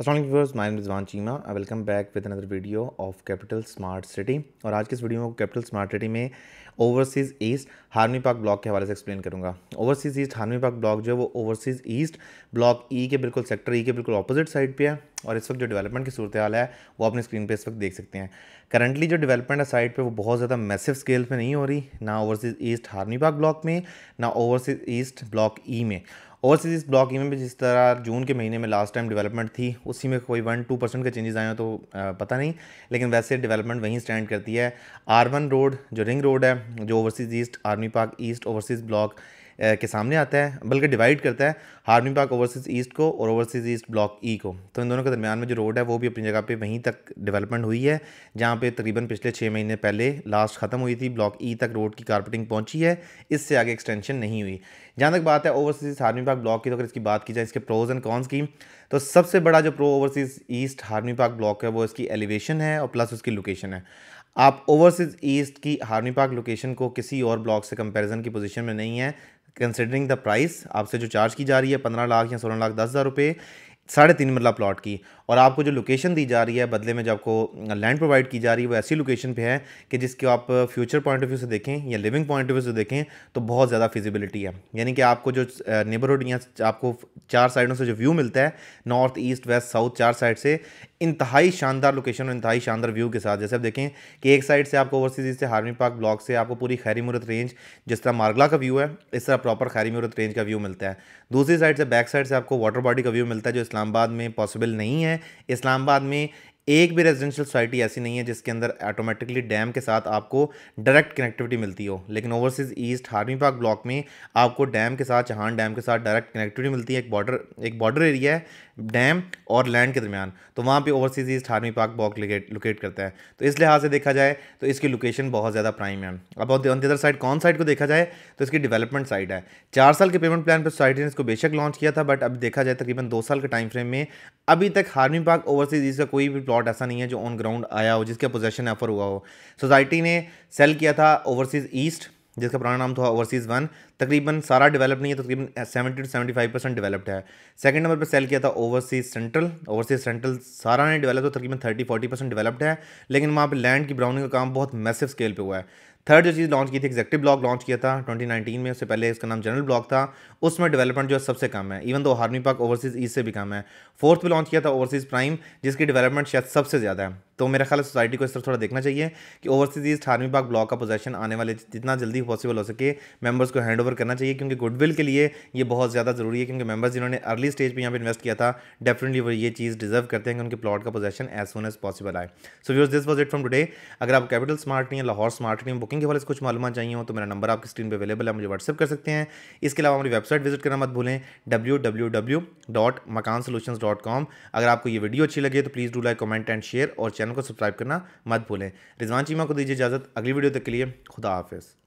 Aslam viewers माइन Rizwan Cheema welcome back with another video of capital smart city और आज के इस वीडियो में कैपिटल स्मार्ट सिटी में overseas east army park block के हवाले से एक्सप्लेन करूंगा overseas east army park block जो है वो ओवरसीज़ ईस्ट ब्लॉक ई के बिल्कुल सेक्टर ई e के बिल्कुल अपोजिट साइड पे है और इस वक्त जो डेवलपमेंट की सूरत हाल है वो अपने स्क्रीन पे इस वक्त देख सकते हैं करंटली जो डेवलपमेंट है साइड पे वो बहुत ज़्यादा मैसिव स्केल पे नहीं हो रही ना overseas east army park block में ना ओवरसीज़ ईस्ट ब्लॉक ई में ओवरसीज़ ब्लॉक में भी जिस तरह जून के महीने में लास्ट टाइम डेवलपमेंट थी उसी में कोई वन टू परसेंट के चेंजेस आए हैं तो पता नहीं लेकिन वैसे डेवलपमेंट वहीं स्टैंड करती है आर वन रोड जो रिंग रोड है जो overseas east army park east overseas block के सामने आता है बल्कि डिवाइड करता है हार्मी पार्क ओवरसीज़ ईस्ट को और ओवरसीज़ ईस्ट ब्लॉक ई को तो इन दोनों के दरमियान में जो रोड है वो भी अपनी जगह पर वहीं तक डेवलपमेंट हुई है जहाँ पर तकरीबन पिछले छः महीने पहले लास्ट ख़त्म हुई थी ब्लॉक ई e तक रोड की कारपेटिंग पहुँची है इससे आगे एक्सटेंशन नहीं हुई जहाँ तक बात है ओवरसीज़ हार्मी पार्क ब्लॉक की तो अगर इसकी बात की जाए इसके प्रोज एंड कॉन्स की तो सबसे बड़ा जो pro overseas east army park block है वो इसकी एलिवेशन है और प्लस उसकी लोकेशन है आप ओवरसीज़ ईस्ट की हार्मी पार्क लोकेशन को किसी और ब्लॉक से कंपैरिजन की पोजीशन में नहीं है कंसिडरिंग द प्राइस आपसे जो चार्ज की जा रही है पंद्रह लाख या सोलह लाख दस हज़ार रुपये साढ़े तीन मरला मतलब प्लॉट की और आपको जो लोकेशन दी जा रही है बदले में जो आपको लैंड प्रोवाइड की जा रही है वो ऐसी लोकेशन पे है कि जिसके आप फ्यूचर पॉइंट ऑफ व्यू से देखें या लिविंग पॉइंट ऑफ व्यू से देखें तो बहुत ज़्यादा फिजिबिलिटी है यानी कि आपको जो नेबरहुड या आपको चार साइडों से जो व्यू मिलता है नॉर्थ ईस्ट वेस्ट साउथ चार साइड से इंतहाई शानदार लोकेशन और इंतहाई शानदार व्यू के साथ जैसे आप देखें कि एक साइड से आपको ओवरसीज से हार्मी पार्क ब्लॉक से आपको पूरी खैरी मूरत रेंज जिस तरह मार्गला का व्यू है इस तरह प्रॉपर खैरी मूरत रेंज का व्यू मिलता है दूसरी साइड से बैक साइड से आपको वाटर बॉडी का व्यू मिलता है जो इस्लामाबाद में पॉसिबल नहीं है हैं इस्लामाबाद में एक भी रेजिडेंशियल सोसाइटी ऐसी नहीं है जिसके अंदर ऑटोमेटिकली डैम के साथ आपको डायरेक्ट कनेक्टिविटी मिलती हो लेकिन overseas east army park block में आपको डैम के साथ चहान डैम के साथ डायरेक्ट कनेक्टिविटी मिलती है एक बॉर्डर एक बॉर्डर एरिया है डैम और लैंड के दरमियान तो वहाँ पे overseas east army park block locate करता है तो इस लिहाज से देखा जाए तो इसकी लोकेशन बहुत ज़्यादा प्राइम है अब अंतर साइड कौन साइड को देखा जाए तो इसकी डेवलपमेंट साइड है चार साल के पेमेंट प्लान पर सोसाइटी ने इसको बेशक लॉन्च किया था बट अब देखा जाए तकरीबन दो साल के टाइम फ्रेम में अभी तक हार्मी पार्क ओवरसीज ईस्ट का कोई भी प्लॉट ऐसा नहीं है जो ऑन ग्राउंड आया हो जिसका पोजेशन ऑफर हुआ हो सोसाइटी ने सेल किया था ओवरसीज ईस्ट जिसका पुराना नाम था ओवरसीज़ वन तकरीबन सारा डेवलप नहीं है तो तकरीबन seventy two seventy five percent developed है सेकंड नंबर पर सेल किया था ओवरसीज़ सेंट्रल ओवरसीज़ सेंट्रल सारा ने डेवलप तो तकरीबन थर्टी फोर्टी परसेंट डेवलप्ड है लेकिन वहाँ पर लैंड की ब्राउनिंग का काम बहुत मैसिव स्केल पर हुआ है थर्ड जो चीज़ लॉन्च की थी एक्जेक्टिव ब्लॉक लॉन्च किया था 2019 में उससे पहले इसका नाम जनरल ब्लॉक था उसमें डेवलपमेंट जो है सबसे कम है इवन दो हार्मी पाक ओवरसीज़ ईस्ट से भी कम है फोर्थ भी लॉन्च किया था ओवरसीज़ प्राइम जिसकी डेवलपमेंट शायद सबसे ज़्यादा है तो मेरा ख्याल सोसाइटी को इस तरफ थोड़ा देखना चाहिए कि overseas east army park block का पोजेशन आने वाले जितना जल्दी पॉसिबल हो सके मेंबर्स को हैंड ओवर करना चाहिए क्योंकि गुडविल के लिए ये बहुत ज़्यादा ज़रूरी है क्योंकि मेंबर्स जिन्होंने अर्ली स्टेज पर यहाँ पर इन्वेस्ट किया था डेफिनेटली वो ये चीज़ डिजर्व करते हैं कि उनके प्लॉट का possession as soon as possible आए so views this was it from today अगर आप कैपिटल स्मार्ट नहीं है लाहौर स्मार्ट नहीं बुकिंग कोचिंग के हवाले से कुछ मालूम चाहिए हो तो मेरा नंबर आपकी स्क्रीन पर अवेलेबल है मुझे व्हाट्सअप कर सकते हैं इसके अलावा हमारी वेबसाइट विजिट करना मत भूलें W W W dot Makaan dot com अगर आपको ये वीडियो अच्छी लगे तो please do like comment and share और चैनल को सब्सक्राइब करना मत भूलें रिजवान चीमा को दीजिए इजाज़त अगली वीडियो तक के लिए खुदा हाफिज़